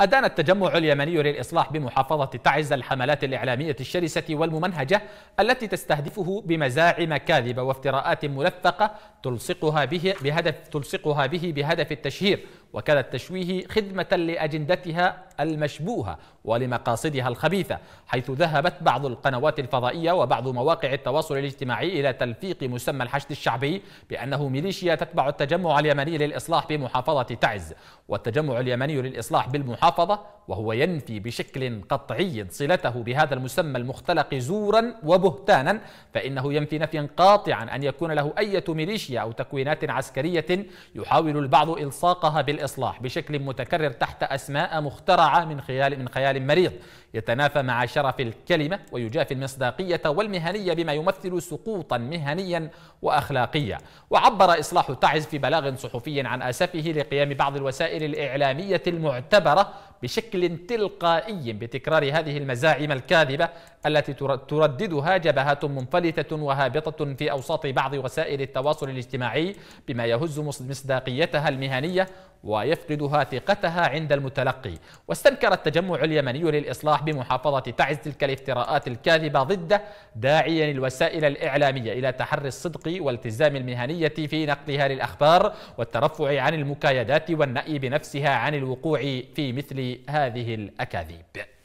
أدان التجمع اليمني للإصلاح بمحافظة تعز الحملات الإعلامية الشرسة والممنهجة التي تستهدفه بمزاعم كاذبة وافتراءات ملفقة تلصقها به بهدف تلصقها به بهدف التشهير وكذا التشويه خدمة لأجندتها المشبوهة ولمقاصدها الخبيثة حيث ذهبت بعض القنوات الفضائية وبعض مواقع التواصل الاجتماعي إلى تلفيق مسمى الحشد الشعبي بأنه ميليشيا تتبع التجمع اليمني للإصلاح بمحافظة تعز والتجمع اليمني للإصلاح بالمحافظة وهو ينفي بشكل قطعي صلته بهذا المسمى المختلق زورا وبهتانا فإنه ينفي نفيا قاطعا أن يكون له أي ميليشيا أو تكوينات عسكرية يحاول البعض إلصاقها بال الإصلاح بشكل متكرر تحت أسماء مخترعة من خيال من خيال مريض يتنافى مع شرف الكلمة ويجافي المصداقية والمهنية بما يمثل سقوطا مهنيا وأخلاقيا وعبر إصلاح تعز في بلاغ صحفي عن أسفه لقيام بعض الوسائل الإعلامية المعتبرة بشكل تلقائي بتكرار هذه المزاعم الكاذبة التي ترددها جبهات منفلتة وهابطة في أوساط بعض وسائل التواصل الاجتماعي بما يهز مصداقيتها المهنية ويفقدها ثقتها عند المتلقي واستنكر التجمع اليمني للإصلاح بمحافظة تعز تلك الافتراءات الكاذبة ضده داعيا الوسائل الإعلامية إلى تحري الصدق والتزام المهنية في نقلها للأخبار والترفع عن المكايدات والنأي بنفسها عن الوقوع في مثل هذه الأكاذيب